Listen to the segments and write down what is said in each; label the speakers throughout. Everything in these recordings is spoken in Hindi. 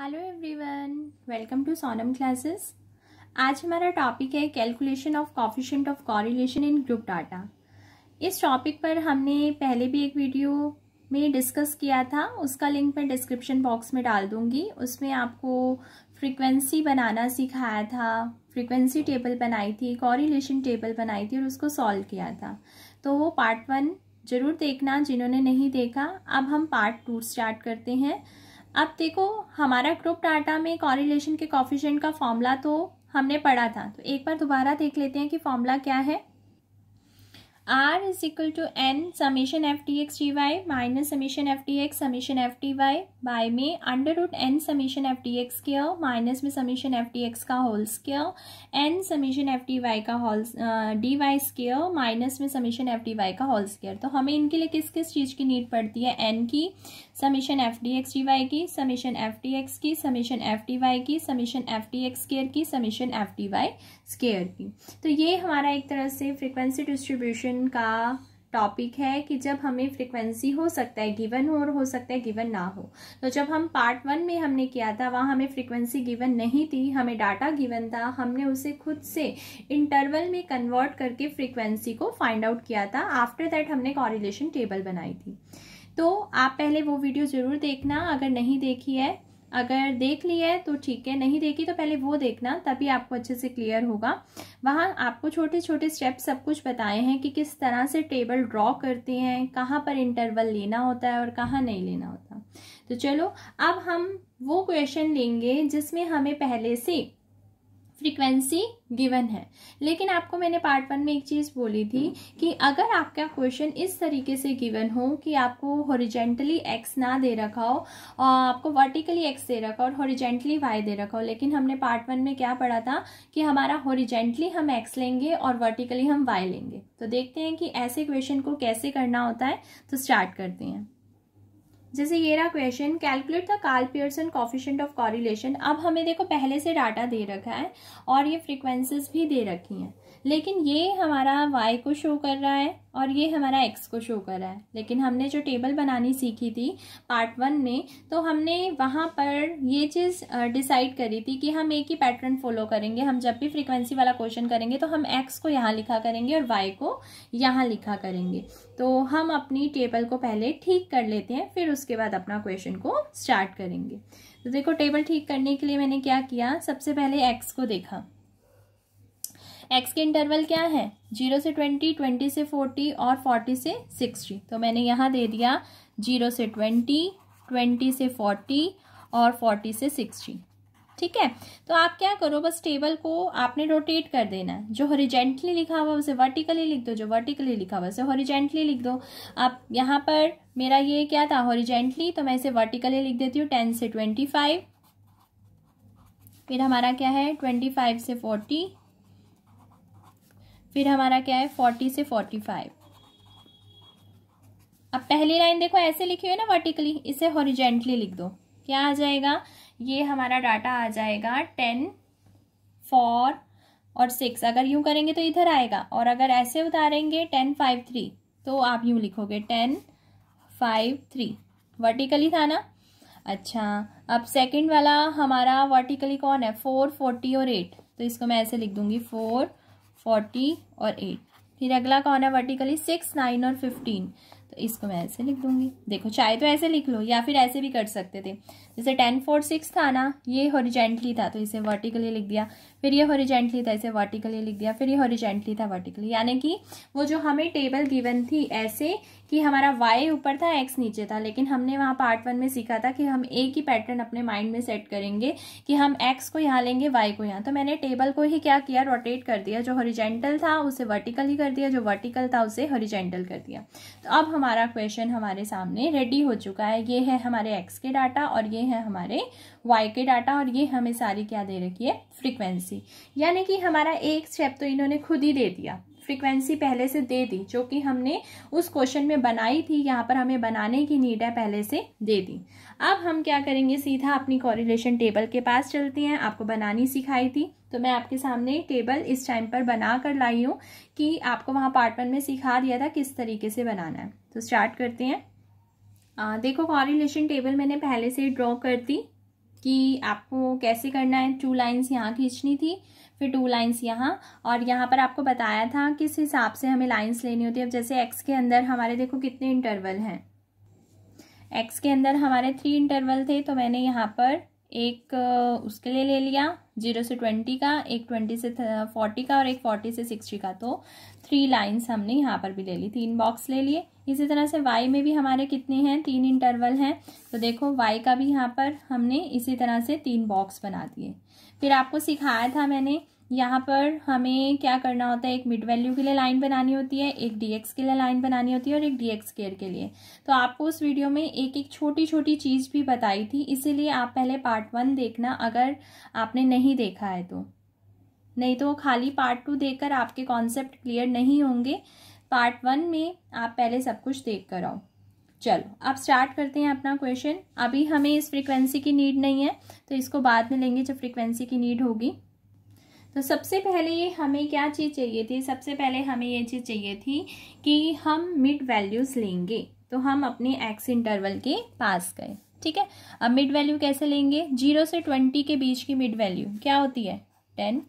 Speaker 1: hello everyone welcome to Sonam classes आज हमारा टॉपिक है calculation of coefficient of correlation in group data इस टॉपिक पर हमने पहले भी एक वीडियो में डिस्कस किया था उसका लिंक मैं डिस्क्रिप्शन बॉक्स में डाल दूंगी उसमें आपको फ्रीक्वेंसी बनाना सिखाया था फ्रीक्वेंसी टेबल बनाई थी कॉरिलेशन टेबल बनाई थी और उसको सॉल्व किया था तो वो पार्ट वन जरूर देखना जिन्होंने नहीं देखा अब हम पार्ट टू स्टार्ट करते हैं अब देखो हमारा ग्रुप डाटा में कॉरिलेशन के कॉफिशेंट का फॉर्मूला तो हमने पढ़ा था तो एक बार दोबारा देख लेते हैं कि फॉर्मूला क्या है R is equal to N summation F T X T Y minus summation F T X summation F T Y by में under root N summation F T X के माइनस में समीशन एफ टी एक्स का whole square N summation F T Y का whole D Y square minus में समीशन एफ टी वाई का होल स्केयर तो हमें इनके लिए किस किस चीज़ की नीड पड़ती है एन की summation F D X T Y की समीशन एफ टी एक्स की समीशन एफ टी वाई की summation F T X square की summation F T Y square की तो ये हमारा एक तरह से फ्रिक्वेंसी डिस्ट्रीब्यूशन क्वेश्चन का टॉपिक है कि जब हमें फ्रिक्वेंसी हो सकता है गिवन हो और हो सकता है गिवन ना हो तो जब हम पार्ट वन में हमने किया था वहाँ हमें फ्रिक्वेंसी गिवन नहीं थी हमें डाटा गिवन था हमने उसे खुद से इंटरवल में कन्वर्ट करके फ्रीक्वेंसी को फाइंड आउट किया था आफ्टर दैट हमने कॉरिलेशन टेबल बनाई थी तो आप पहले वो वीडियो ज़रूर देखना अगर नहीं देखी है अगर देख लिया है तो ठीक है नहीं देखी तो पहले वो देखना तभी आपको अच्छे से क्लियर होगा वहाँ आपको छोटे छोटे स्टेप सब कुछ बताए हैं कि किस तरह से टेबल ड्रॉ करते हैं कहाँ पर इंटरवल लेना होता है और कहाँ नहीं लेना होता तो चलो अब हम वो क्वेश्चन लेंगे जिसमें हमें पहले से फ्रीक्वेंसी गिवन है लेकिन आपको मैंने पार्ट वन में एक चीज़ बोली थी कि अगर आपका क्वेश्चन इस तरीके से गिवन हो कि आपको हॉरिजेंटली एक्स ना दे रखा हो और आपको वर्टिकली एक्स दे रखा हो और हॉरिजेंटली वाई दे रखा हो लेकिन हमने पार्ट वन में क्या पढ़ा था कि हमारा हॉरिजेंटली हम एक्स लेंगे और वर्टिकली हम वाई लेंगे तो देखते हैं कि ऐसे क्वेश्चन को कैसे करना होता है तो स्टार्ट करते हैं जैसे ये रहा question calculate the Karl Pearson coefficient of correlation अब हमें देखो पहले से डाटा दे रखा है और ये फ्रिक्वेंसीज भी दे रखी हैं लेकिन ये हमारा वाई को शो कर रहा है और ये हमारा एक्स को शो कर रहा है लेकिन हमने जो टेबल बनानी सीखी थी पार्ट वन में तो हमने वहाँ पर ये चीज़ डिसाइड करी थी कि हम एक ही पैटर्न फॉलो करेंगे हम जब भी फ्रिक्वेंसी वाला क्वेश्चन करेंगे तो हम एक्स को यहाँ लिखा करेंगे और वाई को यहाँ लिखा करेंगे तो हम अपनी टेबल को पहले ठीक कर लेते हैं फिर उस उसके बाद अपना क्वेश्चन को स्टार्ट करेंगे तो देखो टेबल ठीक करने के लिए मैंने क्या किया सबसे पहले एक्स को देखा एक्स के इंटरवल क्या है जीरो से ट्वेंटी ट्वेंटी से फोर्टी और फोर्टी से सिक्सटी तो मैंने यहाँ दे दिया जीरो से ट्वेंटी ट्वेंटी से फोर्टी और फोर्टी से सिक्सटी ठीक है तो आप क्या करो बस टेबल को आपने रोटेट कर देना जो हॉरिजेंटली लिखा हुआ उसे वर्टिकली लिख दो जो वर्टिकली लिखा हुआ उसे हॉरिजेंटली लिख दो आप यहाँ पर मेरा ये क्या था हॉरिजेंटली तो मैं इसे वर्टिकली लिख देती हूँ टेन से ट्वेंटी फाइव फिर हमारा क्या है ट्वेंटी फाइव से फोर्टी फिर हमारा क्या है फोर्टी से फोर्टी फाइव अब पहली लाइन देखो ऐसे लिखी हुई है ना वर्टिकली इसे हॉरिजेंटली लिख दो क्या आ जाएगा ये हमारा डाटा आ जाएगा टेन फोर और सिक्स अगर यूं करेंगे तो इधर आएगा और अगर ऐसे उतारेंगे टेन फाइव थ्री तो आप यूं लिखोगे टेन फाइव थ्री वर्टिकली था ना अच्छा अब सेकंड वाला हमारा वर्टिकली कौन है फोर फोर्टी और एट तो इसको मैं ऐसे लिख दूंगी फोर फोर्टी और एट फिर अगला कौन है वर्टिकली सिक्स नाइन और फिफ्टीन तो इसको मैं ऐसे लिख दूंगी देखो चाहे तो ऐसे लिख लो या फिर ऐसे भी कर सकते थे जैसे टेन फोर सिक्स था ना ये हॉरिजेंटली था तो इसे वर्टिकली लिख दिया फिर ये हॉरिजेंटली था इसे वर्टिकली लिख दिया फिर ये हॉरिजेंटली था वर्टिकली यानी कि वो जो हमें टेबल गिवन थी ऐसे कि हमारा वाई ऊपर था एक्स नीचे था लेकिन हमने वहाँ पार्ट वन में सीखा था कि हम एक ही पैटर्न अपने माइंड में सेट करेंगे कि हम एक्स को यहाँ लेंगे वाई को यहाँ तो मैंने टेबल को ही क्या किया रोटेट कर दिया जो हॉरिजेंटल था उसे वर्टिकल ही कर दिया जो वर्टिकल था उसे हॉरिजेंटल कर दिया तो अब हमारा क्वेश्चन हमारे सामने रेडी हो चुका है ये है हमारे एक्स के डाटा और ये हैं हमारे वाई के डाटा और ये हमें सारी क्या दे रखी है फ्रीक्वेंसी यानी कि हमारा एक स्टेप तो इन्होंने खुद ही दे दिया फ्रीक्वेंसी पहले से दे दी जो कि हमने उस क्वेश्चन में बनाई थी यहाँ पर हमें बनाने की नीड है पहले से दे दी अब हम क्या करेंगे सीधा अपनी कॉरिलेशन टेबल के पास चलते हैं आपको बनानी सिखाई थी तो मैं आपके सामने टेबल इस टाइम पर बना कर लाई हूँ कि आपको वहाँ पार्ट वन में सिखा दिया था किस तरीके से बनाना है तो स्टार्ट करते हैं आ, देखो कॉरिलेशन टेबल मैंने पहले से ड्रॉ कर दी कि आपको कैसे करना है टू लाइंस यहाँ खींचनी थी फिर टू लाइंस यहाँ और यहाँ पर आपको बताया था किस हिसाब से हमें लाइंस लेनी होती है अब जैसे एक्स के अंदर हमारे देखो कितने इंटरवल हैं एक्स के अंदर हमारे थ्री इंटरवल थे तो मैंने यहाँ पर एक उसके लिए ले लिया जीरो से ट्वेंटी का एक ट्वेंटी से फोर्टी का और एक फोर्टी से सिक्सटी का तो थ्री लाइंस हमने यहाँ पर भी ले ली तीन बॉक्स ले लिए इसी तरह से वाई में भी हमारे कितने हैं तीन इंटरवल हैं तो देखो वाई का भी यहाँ पर हमने इसी तरह से तीन बॉक्स बना दिए फिर आपको सिखाया था मैंने यहाँ पर हमें क्या करना होता है एक मिड वैल्यू के लिए लाइन बनानी होती है एक डीएक्स के लिए लाइन बनानी होती है और एक डीएक्स केयर के लिए तो आपको उस वीडियो में एक एक छोटी छोटी चीज़ भी बताई थी इसीलिए आप पहले पार्ट वन देखना अगर आपने नहीं देखा है तो नहीं तो वो खाली पार्ट टू देखकर आपके कॉन्सेप्ट क्लियर नहीं होंगे पार्ट वन में आप पहले सब कुछ देख कर आओ चलो आप स्टार्ट करते हैं अपना क्वेश्चन अभी हमें इस फ्रीक्वेंसी की नीड नहीं है तो इसको बाद में लेंगे जब फ्रीक्वेंसी की नीड होगी तो सबसे पहले ये हमें क्या चीज़ चाहिए थी सबसे पहले हमें ये चीज़ चाहिए थी कि हम मिड वैल्यूज़ लेंगे तो हम अपने एक्स इंटरवल के पास गए ठीक है अब मिड वैल्यू कैसे लेंगे जीरो से ट्वेंटी के बीच की मिड वैल्यू क्या होती है टेन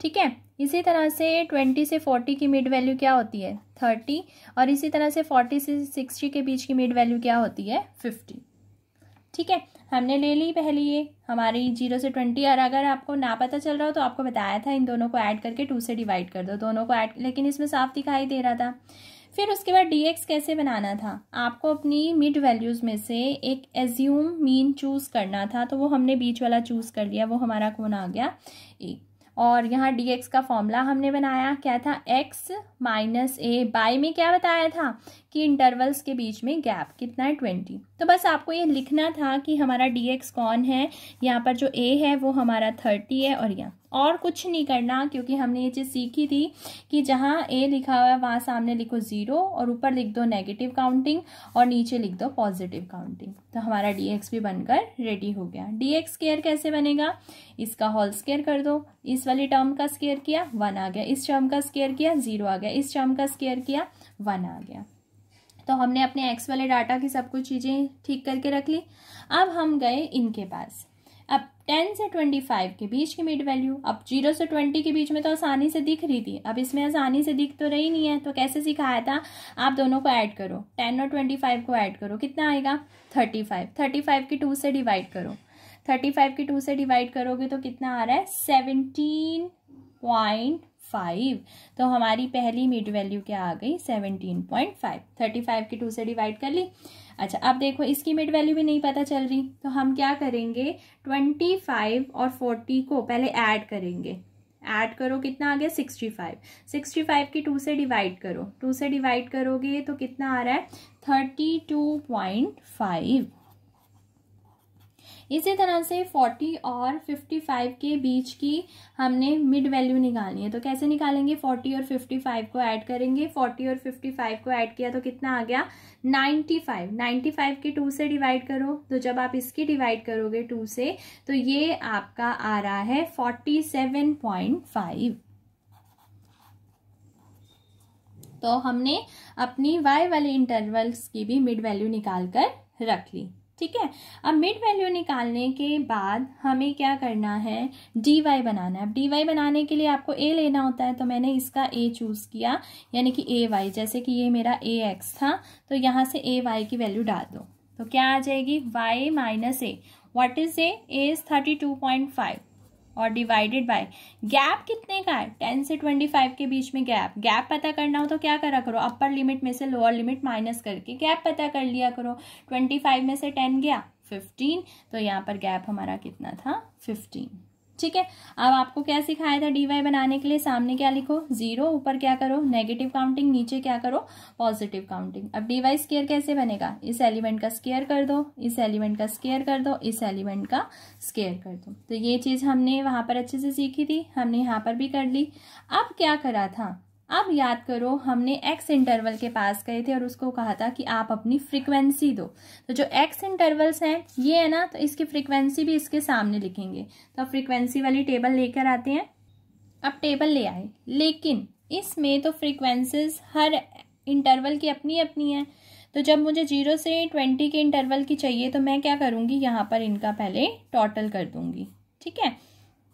Speaker 1: ठीक है इसी तरह से ट्वेंटी से फोर्टी की मिड वैल्यू क्या होती है थर्टी और इसी तरह से फोर्टी से सिक्सटी के बीच की मिड वैल्यू क्या होती है फिफ्टी ठीक है हमने ले ली पहली ये हमारी जीरो से ट्वेंटी और अगर आपको ना पता चल रहा हो तो आपको बताया था इन दोनों को ऐड करके टू से डिवाइड कर दो दोनों को ऐड लेकिन इसमें साफ दिखाई दे रहा था फिर उसके बाद डी एक्स कैसे बनाना था आपको अपनी मिड वैल्यूज़ में से एक एज्यूम मीन चूज़ करना था तो वो हमने बीच वाला चूज़ कर लिया वो हमारा कौन आ गया एक और यहाँ डी एक्स का फॉर्मूला हमने बनाया क्या था एक्स माइनस ए बाई में क्या बताया था कि इंटरवल्स के बीच में गैप कितना है ट्वेंटी तो बस आपको ये लिखना था कि हमारा डी एक्स कौन है यहाँ पर जो ए है वो हमारा थर्टी है और यहाँ और कुछ नहीं करना क्योंकि हमने ये चीज़ सीखी थी कि जहाँ ए लिखा हुआ है वहाँ सामने लिखो ज़ीरो और ऊपर लिख दो नेगेटिव काउंटिंग और नीचे लिख दो पॉजिटिव काउंटिंग तो हमारा डी एक्स भी बनकर रेडी हो गया डी एक्स स्केयर कैसे बनेगा इसका होल स्केयर कर दो इस वाली टर्म का स्केयर किया वन आ गया इस टर्म का स्केयर किया ज़ीरो आ गया इस टर्म का स्केयर किया वन आ गया तो हमने अपने एक्स वाले डाटा की सब कुछ चीज़ें ठीक करके रख ली अब हम गए इनके पास अब टेन से ट्वेंटी फाइव के बीच की मिड वैल्यू अब जीरो से ट्वेंटी के बीच में तो आसानी से दिख रही थी अब इसमें आसानी से दिख तो रही नहीं है तो कैसे सिखाया था आप दोनों को ऐड करो टेन और ट्वेंटी फाइव को ऐड करो कितना आएगा थर्टी फाइव थर्टी फाइव की टू से डिवाइड करो थर्टी फाइव की टू से डिवाइड करोगे तो कितना आ रहा है सेवनटीन पॉइंट फाइव तो हमारी पहली मिड वैल्यू क्या आ गई seventeen point five thirty five की टू से डिवाइड कर ली अच्छा अब देखो इसकी मिड वैल्यू भी नहीं पता चल रही तो हम क्या करेंगे ट्वेंटी फाइव और फोर्टी को पहले ऐड करेंगे ऐड करो कितना आ गया सिक्सटी फाइव सिक्सटी फाइव की टू से डिवाइड करो टू से डिवाइड करोगे तो कितना आ रहा है थर्टी टू पॉइंट फाइव इसी तरह से 40 और 55 के बीच की हमने मिड वैल्यू निकालनी है तो कैसे निकालेंगे 40 और 55 को ऐड करेंगे 40 और 55 को ऐड किया तो कितना आ गया 95 95 के टू से डिवाइड करो तो जब आप इसकी डिवाइड करोगे टू से तो ये आपका आ रहा है 47.5 तो हमने अपनी वाई वाले इंटरवल्स की भी मिड वैल्यू निकाल कर रख ली ठीक है अब मिड वैल्यू निकालने के बाद हमें क्या करना है डी वाई बनाना है अब डी वाई बनाने के लिए आपको ए लेना होता है तो मैंने इसका ए चूज़ किया यानी कि ए वाई जैसे कि ये मेरा ए एक्स था तो यहाँ से ए वाई की वैल्यू डाल दो तो क्या आ जाएगी Y minus A what is A A is thirty two point five और डिवाइडेड बाय गैप कितने का है टेन से ट्वेंटी फाइव के बीच में गैप गैप पता करना हो तो क्या करा करो अपर लिमिट में से लोअर लिमिट माइनस करके गैप पता कर लिया करो ट्वेंटी फाइव में से टेन गया फिफ्टीन तो यहाँ पर गैप हमारा कितना था फिफ्टीन ठीक है अब आपको क्या सिखाया था डी वाई बनाने के लिए सामने क्या लिखो जीरो ऊपर क्या करो नेगेटिव काउंटिंग नीचे क्या करो पॉजिटिव काउंटिंग अब डी वाई स्केयर कैसे बनेगा इस एलिमेंट का स्केयर कर दो इस एलिमेंट का स्केयर कर दो इस एलिमेंट का स्केयर कर दो तो ये चीज़ हमने वहां पर अच्छे से सीखी थी हमने यहाँ पर भी कर ली अब क्या करा था अब याद करो हमने एक्स इंटरवल के पास गए थे और उसको कहा था कि आप अपनी फ्रीक्वेंसी दो तो जो एक्स इंटरवल्स हैं ये है ना तो इसकी फ्रीक्वेंसी भी इसके सामने लिखेंगे तो आप फ्रीक्वेंसी वाली टेबल लेकर आते हैं अब टेबल ले आए लेकिन इसमें तो फ्रीक्वेंसीज हर इंटरवल की अपनी अपनी है तो जब मुझे जीरो से ट्वेंटी के इंटरवल की चाहिए तो मैं क्या करूँगी यहाँ पर इनका पहले टोटल कर दूँगी ठीक है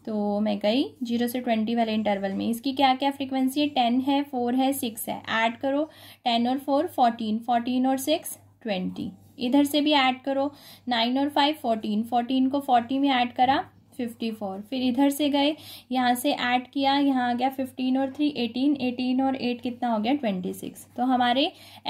Speaker 1: तो मैं गई जीरो से ट्वेंटी वाले इंटरवल में इसकी क्या क्या फ्रीक्वेंसी है टेन है फोर है सिक्स है ऐड करो टेन और फोर फोर्टीन फोर्टीन और सिक्स ट्वेंटी इधर से भी ऐड करो नाइन और फाइव फोर्टीन फोर्टीन को फोर्टी में ऐड करा फिफ्टी फोर फिर इधर से गए यहाँ से ऐड किया यहाँ आ गया फिफ्टीन और थ्री एटीन एटीन और एट कितना हो गया ट्वेंटी सिक्स तो हमारे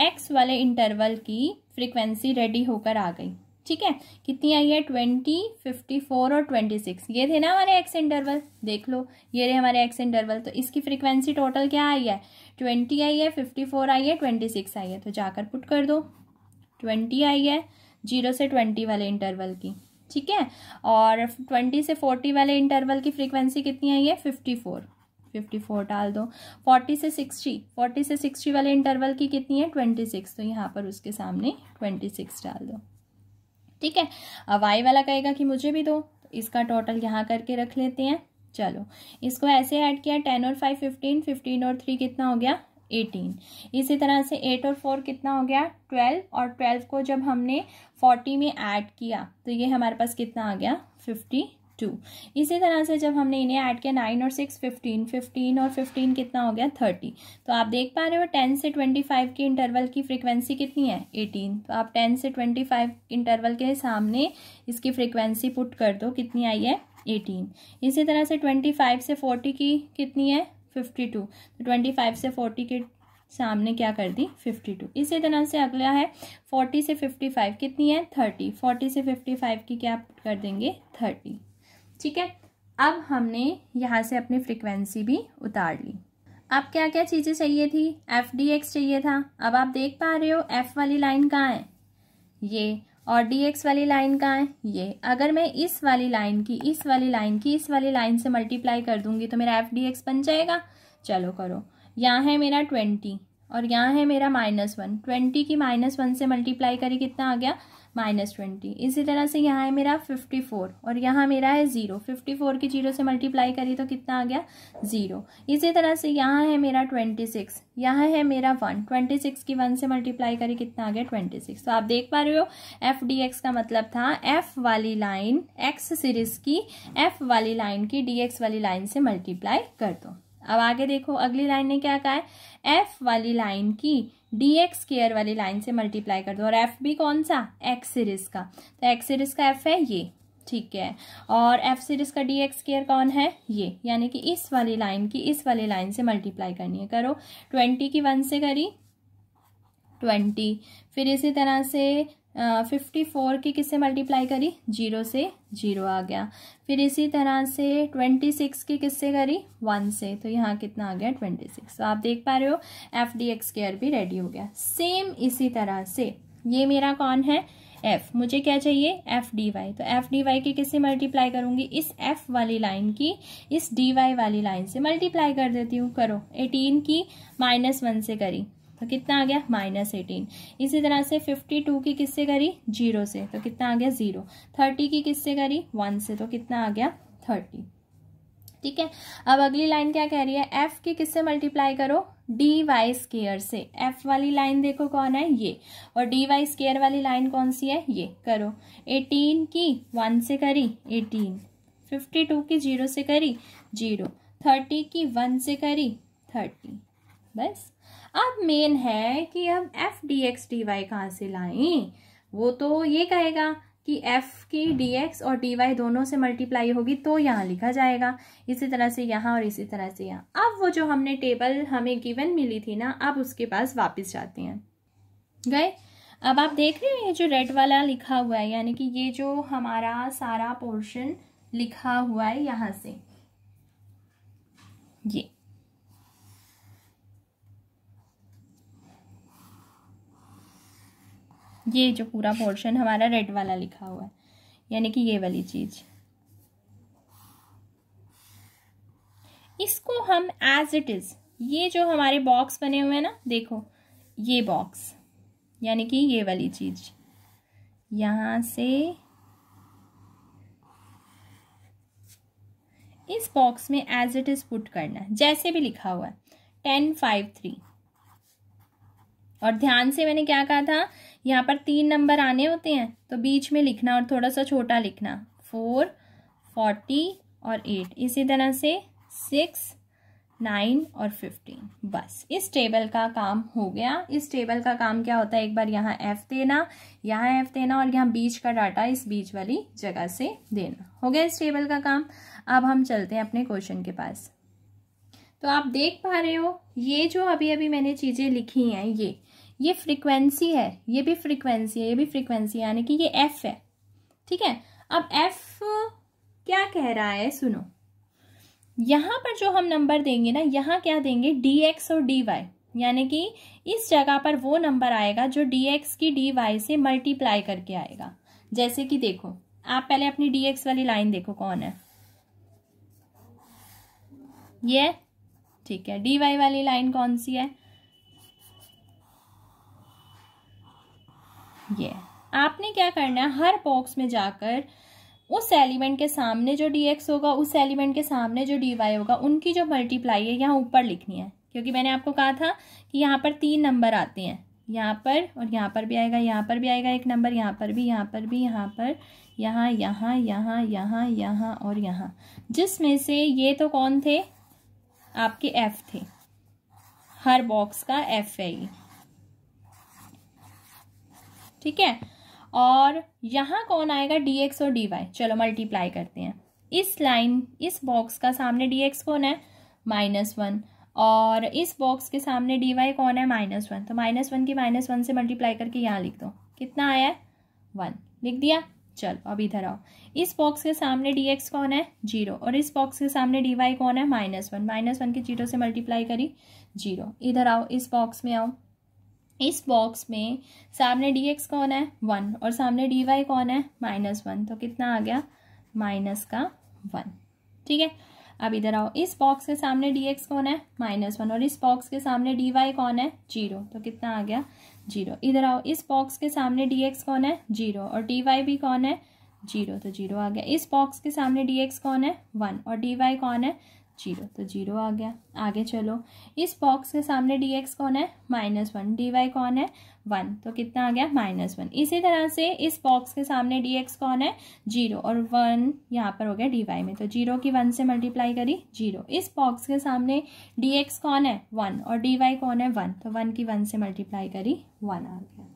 Speaker 1: एक्स वाले इंटरवल की फ्रिक्वेंसी रेडी होकर आ गई ठीक है कितनी आई है ट्वेंटी फिफ्टी फोर और ट्वेंटी सिक्स ये थे ना हमारे एक्स इंटरवल देख लो ये रहे हमारे एक्स इंटरवल तो इसकी फ्रीक्वेंसी टोटल क्या आई है ट्वेंटी आई है फिफ्टी फोर आई है ट्वेंटी सिक्स आई है तो जाकर पुट कर दो ट्वेंटी आई है जीरो से ट्वेंटी वाले इंटरवल की ठीक है और ट्वेंटी से फोर्टी वाले इंटरवल की फ्रीक्वेंसी कितनी आई है फिफ्टी फोर फिफ्टी फोर डाल दो फोर्टी से सिक्सटी फोर्टी से सिक्सटी वाले इंटरवल की कितनी है ट्वेंटी सिक्स तो यहाँ पर उसके सामने ट्वेंटी सिक्स डाल दो ठीक है अब वाई वाला कहेगा कि मुझे भी दो तो इसका टोटल यहाँ करके रख लेते हैं चलो इसको ऐसे ऐड किया टेन और फाइव फिफ्टीन फिफ्टीन और थ्री कितना हो गया एटीन इसी तरह से एट और फोर कितना हो गया ट्वेल्व और ट्वेल्व को जब हमने फोर्टी में ऐड किया तो ये हमारे पास कितना आ गया फिफ्टी टू इसी तरह से जब हमने इन्हें ऐड किया नाइन और सिक्स फिफ्टीन फिफ्टीन और फिफ्टीन कितना हो गया थर्टी तो आप देख पा रहे हो टेन से ट्वेंटी फाइव के इंटरवल की फ्रिक्वेंसी कितनी है एटीन तो आप टेन से ट्वेंटी फाइव इंटरवल के सामने इसकी फ्रिक्वेंसी पुट कर दो कितनी आई है एटीन इसी तरह से ट्वेंटी फाइव से फोर्टी की कितनी है फिफ्टी टू तो ट्वेंटी फाइव से फोर्टी के सामने क्या कर दी फिफ्टी टू इसी तरह से अगला है फोर्टी से फिफ्टी फाइव कितनी है थर्टी फोर्टी से फिफ्टी फाइव की क्या कर देंगे थर्टी ठीक है अब हमने यहाँ से अपनी फ्रिक्वेंसी भी उतार ली अब क्या क्या चीज़ें चाहिए थी एफ डी एक्स चाहिए था अब आप देख पा रहे हो एफ वाली लाइन कहाँ है ये और डी एक्स वाली लाइन कहाँ है ये अगर मैं इस वाली लाइन की इस वाली लाइन की इस वाली लाइन से मल्टीप्लाई कर दूंगी तो मेरा एफ डी एक्स बन जाएगा चलो करो यहाँ है मेरा ट्वेंटी और यहाँ है मेरा माइनस वन ट्वेंटी की माइनस वन से मल्टीप्लाई करी कितना आ गया माइनस ट्वेंटी इसी तरह से यहाँ है मेरा फिफ्टी फोर और यहाँ मेरा है ज़ीरो फिफ्टी फोर की जीरो से मल्टीप्लाई करी तो कितना आ गया ज़ीरो इसी तरह से यहाँ है मेरा ट्वेंटी सिक्स यहाँ है मेरा वन ट्वेंटी सिक्स की वन से मल्टीप्लाई करी कितना आ गया ट्वेंटी सिक्स तो आप देख पा रहे हो एफ डी एक्स का मतलब था एफ वाली लाइन एक्स सीरीज की एफ वाली लाइन की डी एक्स वाली लाइन से मल्टीप्लाई कर दो अब आगे देखो अगली लाइन ने क्या कहा है एफ वाली लाइन की डी एक्स केयर वाली लाइन से मल्टीप्लाई कर दो और एफ भी कौन सा एक्स सीरीज का तो एक्स सीरीज का एफ है ये ठीक है और एफ सीरीज का डी एक्स केयर कौन है ये यानी कि इस वाली लाइन की इस वाली लाइन से मल्टीप्लाई करनी है करो ट्वेंटी की वन से करी ट्वेंटी फिर इसी तरह से फिफ्टी फोर की किससे मल्टीप्लाई करी जीरो से जीरो आ गया फिर इसी तरह से ट्वेंटी सिक्स की किससे करी वन से तो यहाँ कितना आ गया ट्वेंटी सिक्स तो आप देख पा रहे हो एफ डी एक्स केयर भी रेडी हो गया सेम इसी तरह से ये मेरा कौन है एफ मुझे क्या चाहिए एफ डी वाई तो एफ डी वाई की किससे मल्टीप्लाई करूंगी इस एफ वाली लाइन की इस डी वाई वाली लाइन से मल्टीप्लाई कर देती हूँ करो एटीन की माइनस वन से करी तो कितना आ गया माइनस एटीन इसी तरह से फिफ्टी टू की किससे करी जीरो से तो कितना आ गया जीरो थर्टी की किससे करी वन से तो कितना आ गया थर्टी ठीक है अब अगली लाइन क्या कह रही है एफ की किससे मल्टीप्लाई करो डी वाई स्केयर से एफ वाली लाइन देखो कौन है ये और डी वाई स्केयर वाली लाइन कौन सी है ये करो एटीन की वन से करी एटीन फिफ्टी टू की जीरो से करी जीरो थर्टी की वन से करी थर्टी बस अब मेन है कि हम F D X D Y कहाँ से लाएं वो तो ये कहेगा कि एफ की डी एक्स और डी वाई दोनों से मल्टीप्लाई होगी तो यहाँ लिखा जाएगा इसी तरह से यहाँ और इसी तरह से यहाँ अब वो जो हमने टेबल हमें गिवन मिली थी ना अब उसके पास वापस जाते हैं गए अब आप देख रहे हो ये जो रेड वाला लिखा हुआ है यानी कि ये जो हमारा सारा पोर्शन लिखा हुआ है यहाँ से ये ये जो पूरा पोर्शन हमारा रेड वाला लिखा हुआ है यानी कि ये वाली चीज इसको हम एज इट इज ये जो हमारे बॉक्स बने हुए हैं ना देखो ये बॉक्स यानी कि ये वाली चीज यहां से इस बॉक्स में एज इट इज पुट करना है जैसे भी लिखा हुआ है टेन फाइव थ्री और ध्यान से मैंने क्या कहा था यहाँ पर तीन नंबर आने होते हैं तो बीच में लिखना और थोड़ा सा छोटा लिखना फोर फोर्टी और एट इसी तरह से सिक्स नाइन और फिफ्टीन बस इस टेबल का काम हो गया इस टेबल का काम क्या होता है एक बार यहाँ एफ देना यहाँ एफ देना और यहाँ बीच का डाटा इस बीच वाली जगह से देना हो गया इस टेबल का काम अब हम चलते हैं अपने क्वेश्चन के पास तो आप देख पा रहे हो ये जो अभी अभी मैंने चीज़ें लिखी हैं ये ये फ्रीक्वेंसी है ये भी फ्रीक्वेंसी है ये भी फ्रीक्वेंसी यानी कि ये एफ है ठीक है अब एफ क्या कह रहा है सुनो यहां पर जो हम नंबर देंगे ना यहां क्या देंगे dx और डी वाई यानी कि इस जगह पर वो नंबर आएगा जो dx की डी वाई से मल्टीप्लाई करके आएगा जैसे कि देखो आप पहले अपनी dx वाली लाइन देखो कौन है ये ठीक है dy वाली लाइन कौन सी है ये आपने क्या करना है हर बॉक्स में जाकर उस एलिमेंट के सामने जो डी एक्स होगा उस एलिमेंट के सामने जो डी वाई होगा उनकी जो मल्टीप्लाई है यहाँ ऊपर लिखनी है क्योंकि मैंने आपको कहा था कि यहाँ पर तीन नंबर आते हैं यहाँ पर और यहाँ पर भी आएगा यहाँ पर भी आएगा एक नंबर यहाँ पर भी यहाँ पर भी यहाँ पर यहाँ यहाँ यहाँ यहाँ यहाँ और यहाँ जिसमें से ये तो कौन थे आपके एफ थे हर बॉक्स का एफ है ये ठीक है और यहाँ कौन आएगा डी एक्स और डी वाई चलो मल्टीप्लाई करते हैं इस लाइन इस बॉक्स का सामने डी एक्स कौन है माइनस वन और इस बॉक्स के सामने डी वाई कौन है माइनस वन तो माइनस वन की माइनस वन से मल्टीप्लाई करके यहाँ लिख दो कितना आया है वन लिख दिया चलो अब इधर आओ इस बॉक्स के सामने डी एक्स कौन है जीरो और इस बॉक्स के सामने डी वाई कौन है माइनस वन माइनस वन के जीरो से मल्टीप्लाई करी जीरो इधर आओ इस बॉक्स में आओ इस बॉक्स में सामने डी एक्स कौन है वन और सामने डी वाई कौन है माइनस वन तो कितना आ गया माइनस का वन ठीक है अब इधर आओ इस बॉक्स के सामने डी एक्स कौन है माइनस वन और इस बॉक्स के सामने डी वाई कौन है जीरो तो कितना आ गया जीरो इधर आओ इस बॉक्स के सामने डी एक्स कौन है जीरो और डी वाई भी कौन है जीरो तो जीरो आ गया इस बॉक्स के सामने डी एक्स कौन है वन और डी वाई कौन है जीरो तो जीरो आ गया आगे चलो इस बॉक्स के सामने डी एक्स कौन है माइनस वन डी वाई कौन है वन तो कितना आ गया माइनस वन इसी तरह से इस बॉक्स के सामने डी एक्स कौन है जीरो और वन यहाँ पर हो गया डी वाई में तो जीरो की वन से मल्टीप्लाई करी जीरो इस बॉक्स के सामने डी एक्स कौन है वन और डी वाई कौन है वन तो वन की वन से मल्टीप्लाई करी वन आ गया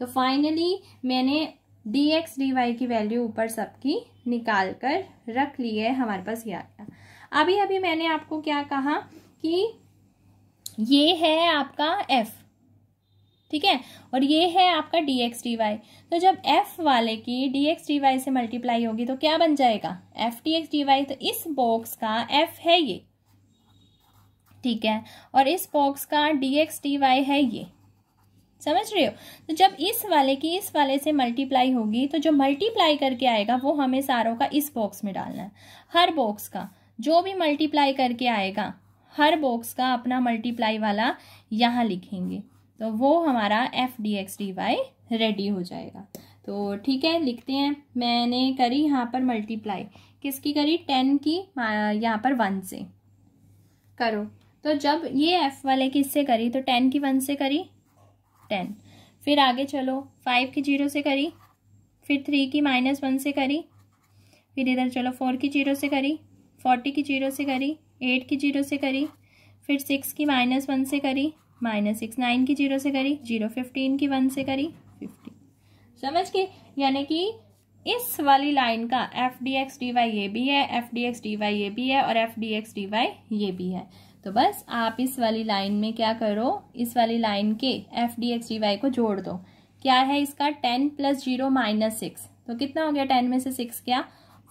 Speaker 1: तो फाइनली मैंने डी एक्स डी वाई की वैल्यू ऊपर सबकी निकाल कर रख ली है हमारे पास याद अभी अभी मैंने आपको क्या कहा कि ये है आपका एफ ठीक है और ये है आपका डी एक्स डी वाई तो जब एफ वाले की डी एक्स डी वाई से मल्टीप्लाई होगी तो क्या बन जाएगा F D X D Y तो इस बॉक्स का एफ है ये ठीक है और इस बॉक्स का डी एक्स डी वाई है ये समझ रहे हो तो जब इस वाले की इस वाले से मल्टीप्लाई होगी तो जो मल्टीप्लाई करके आएगा वो हमें सारों का इस बॉक्स में डालना है हर बॉक्स का जो भी मल्टीप्लाई करके आएगा हर बॉक्स का अपना मल्टीप्लाई वाला यहाँ लिखेंगे तो वो हमारा F D X D Y ready हो जाएगा तो ठीक है लिखते हैं मैंने करी यहाँ पर मल्टीप्लाई किसकी करी टेन की यहाँ पर वन से करो तो जब ये एफ़ वाले किससे करी तो टेन की वन से करी टेन फिर आगे चलो फाइव की जीरो से करी फिर थ्री की माइनस वन से करी फिर इधर चलो फोर की जीरो से करी फोर्टी की जीरो से करी एट की जीरो से करी फिर सिक्स की माइनस वन से करी माइनस सिक्स नाइन की जीरो से करी जीरो फिफ्टीन की वन से करी फिफ्टी समझ के यानी कि इस वाली लाइन का F D X D Y ये भी है F D X D Y ये भी है और F D X D Y ये भी है तो बस आप इस वाली लाइन में क्या करो इस वाली लाइन के F D X D Y को जोड़ दो क्या है इसका ten plus zero minus six तो कितना हो गया टेन में से सिक्स क्या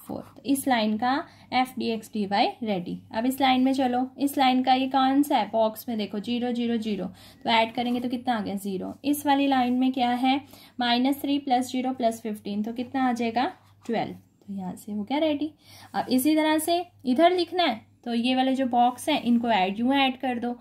Speaker 1: फोर्थ इस लाइन का F D X D Y ready अब इस लाइन में चलो इस लाइन का ये कौन सा है बॉक्स में देखो जीरो जीरो जीरो तो ऐड करेंगे तो कितना आ गया जीरो इस वाली लाइन में क्या है minus three plus zero plus fifteen तो कितना आ जाएगा ट्वेल्व तो यहाँ से हो गया रेडी अब इसी तरह से इधर लिखना है तो ये वाले जो बॉक्स हैं इनको ऐड यूँ ऐड कर दो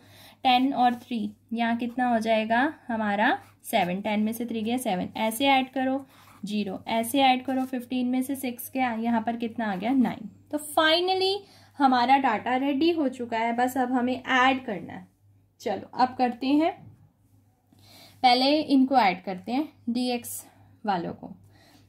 Speaker 1: टेन और थ्री यहाँ कितना हो जाएगा हमारा सेवन टेन में से थ्री गया सेवन ऐसे ऐड करो जीरो ऐसे ऐड करो फिफ्टीन में से सिक्स के यहाँ पर कितना आ गया नाइन तो फाइनली हमारा डाटा रेडी हो चुका है बस अब हमें ऐड करना है चलो अब करते हैं पहले इनको ऐड करते हैं डी एक्स वालों को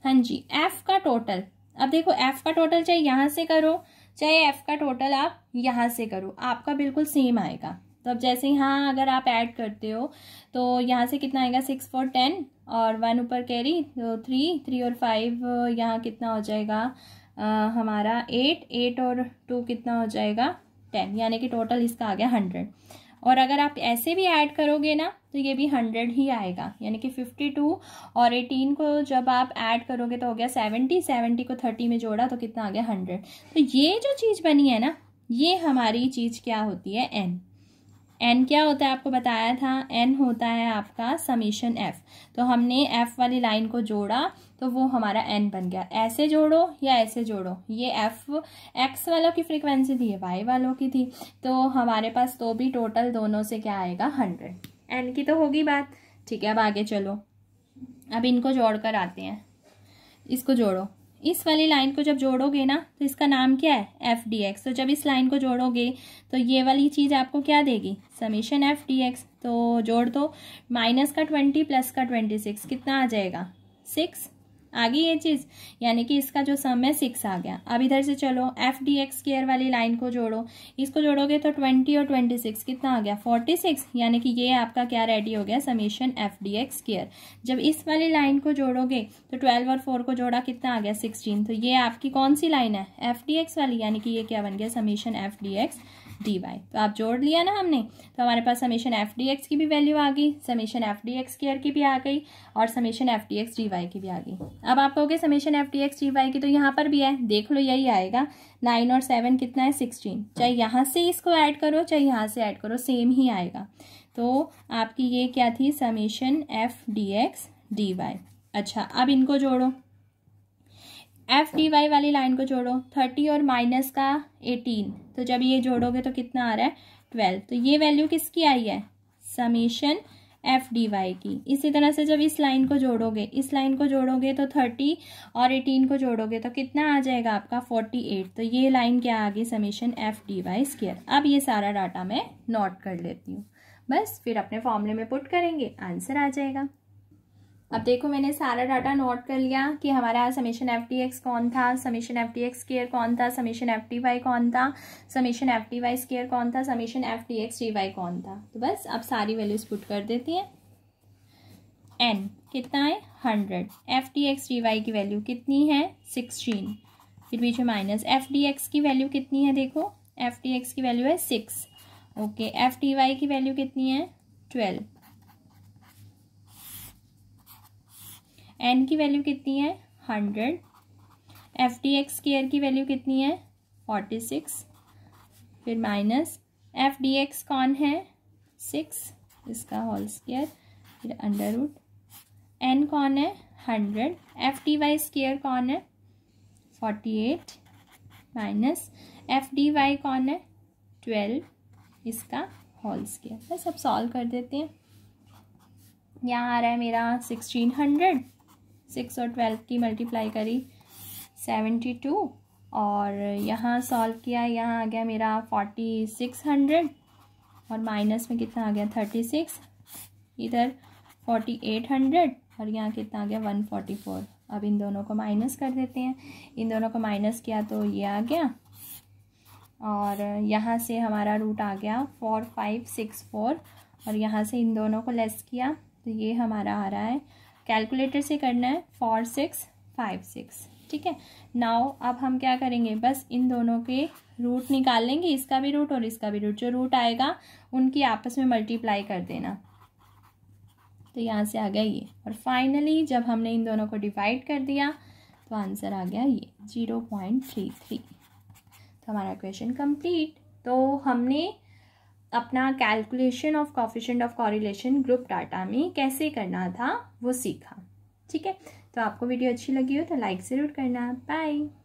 Speaker 1: हाँ जी एफ का टोटल अब देखो एफ का टोटल चाहे यहाँ से करो चाहे एफ का टोटल आप यहाँ से करो आपका बिल्कुल सेम आएगा तो अब जैसे यहाँ अगर आप ऐड करते हो तो यहाँ से कितना आएगा सिक्स फोर टेन और वन ऊपर कैरी तो थ्री थ्री और फाइव यहाँ कितना हो जाएगा आ, हमारा एट एट और टू कितना हो जाएगा टेन यानी कि टोटल इसका आ गया हंड्रेड और अगर आप ऐसे भी ऐड करोगे ना तो ये भी हंड्रेड ही आएगा यानी कि फिफ्टी टू और एटीन को जब आप ऐड करोगे तो हो गया सेवेंटी सेवेंटी को थर्टी में जोड़ा तो कितना आ गया हंड्रेड तो ये जो चीज़ बनी है ना ये हमारी चीज़ क्या होती है एन एन क्या होता है आपको बताया था एन होता है आपका समीशन एफ तो हमने एफ वाली लाइन को जोड़ा तो वो हमारा एन बन गया ऐसे जोड़ो या ऐसे जोड़ो ये एफ एक्स वालों की फ्रिक्वेंसी थी वाई वालों की थी तो हमारे पास तो भी टोटल दोनों से क्या आएगा हंड्रेड एन की तो होगी बात ठीक है अब आगे चलो अब इनको जोड़ कर आते हैं इसको जोड़ो इस वाली लाइन को जब जोड़ोगे ना तो इसका नाम क्या है एफ डी एक्स तो जब इस लाइन को जोड़ोगे तो ये वाली चीज़ आपको क्या देगी समीशन एफ डी एक्स तो जोड़ दो माइनस का ट्वेंटी प्लस का ट्वेंटी सिक्स कितना आ जाएगा सिक्स आ गई ये चीज़ यानी कि इसका जो सम है सिक्स आ गया अब इधर से चलो एफ डी एक्स केयर वाली लाइन को जोड़ो इसको जोड़ोगे तो ट्वेंटी और ट्वेंटी सिक्स कितना आ गया फोर्टी सिक्स यानी कि ये आपका क्या रेडी हो गया summation F D X square जब इस वाली लाइन को जोड़ोगे तो ट्वेल्व और फोर को जोड़ा कितना आ गया सिक्सटीन तो ये आपकी कौन सी लाइन है एफ डी एक्स वाली यानी कि ये क्या बन गया summation F D X D Y तो आप जोड़ लिया ना हमने तो हमारे पास समेशन एफ डी एक्स की भी वैल्यू आ गई summation F D X square की भी आ गई और summation F D X D Y की भी आ गई अब आप कहोगे summation F D X D Y की तो यहाँ पर भी है देख लो यही आएगा नाइन और सेवन कितना है सिक्सटीन चाहे यहाँ से इसको ऐड करो चाहे यहाँ से ऐड करो सेम ही आएगा तो आपकी ये क्या थी summation F D X D Y अच्छा अब इनको जोड़ो एफ डी वाई वाली लाइन को जोड़ो थर्टी और माइनस का एटीन तो जब ये जोड़ोगे तो कितना आ रहा है ट्वेल्व तो ये वैल्यू किसकी आई है समीशन एफ डी वाई की इसी तरह से जब इस लाइन को जोड़ोगे इस लाइन को जोड़ोगे तो थर्टी और एटीन को जोड़ोगे तो कितना आ जाएगा आपका फोर्टी एट तो ये लाइन क्या आ गई summation F D Y square अब ये सारा डाटा मैं नोट कर लेती हूँ बस फिर अपने फॉर्मूले में पुट करेंगे आंसर आ जाएगा अब देखो मैंने सारा डाटा नोट कर लिया कि हमारा समीशन एफ टी एक्स कौन था summation F T X square कौन था समीशन एफ टी वाई कौन था summation F T Y square कौन था summation F T X D Y कौन था तो बस अब सारी वैल्यूज पुट कर देती हैं एन कितना है hundred F T X D Y की वैल्यू कितनी है सिक्सटीन फिर में माइनस एफ डी एक्स की वैल्यू कितनी है देखो एफ टी एक्स की वैल्यू है six okay F T Y की वैल्यू कितनी है ट्वेल्व एन की वैल्यू कितनी है hundred F D X square की वैल्यू कितनी है फोर्टी सिक्स फिर माइनस एफ डी एक्स कौन है सिक्स इसका होल स्केयर फिर अंडर रूट एन कौन है hundred F D Y square कौन है forty eight minus F D Y कौन है ट्वेल्व इसका होल स्केयर बस अब सॉल्व कर देते हैं यहाँ आ रहा है मेरा सिक्सटीन हंड्रेड सिक्स और ट्वेल्व की मल्टीप्लाई करी सेवेंटी टू और यहाँ सॉल्व किया यहाँ आ गया मेरा फोर्टी सिक्स हंड्रेड और माइनस में कितना आ गया थर्टी सिक्स इधर फोर्टी एट हंड्रेड और यहाँ कितना आ गया वन फोर्टी फोर अब इन दोनों को माइनस कर देते हैं इन दोनों को माइनस किया तो ये आ गया और यहाँ से हमारा रूट आ गया फोर फाइव सिक्स फोर और यहाँ से इन दोनों को लेस किया तो ये हमारा आ रहा है कैलकुलेटर से करना है फोर सिक्स फाइव सिक्स ठीक है नाउ अब हम क्या करेंगे बस इन दोनों के रूट निकाल लेंगे इसका भी रूट और इसका भी रूट जो रूट आएगा उनकी आपस में मल्टीप्लाई कर देना तो यहाँ से आ गया ये और फाइनली जब हमने इन दोनों को डिवाइड कर दिया तो आंसर आ गया ये जीरो पॉइंट थ्री थ्री तो हमारा क्वेश्चन कंप्लीट तो हमने अपना calculation of coefficient of correlation group data में कैसे करना था वो सीखा ठीक है तो आपको वीडियो अच्छी लगी हो तो लाइक ज़रूर करना बाय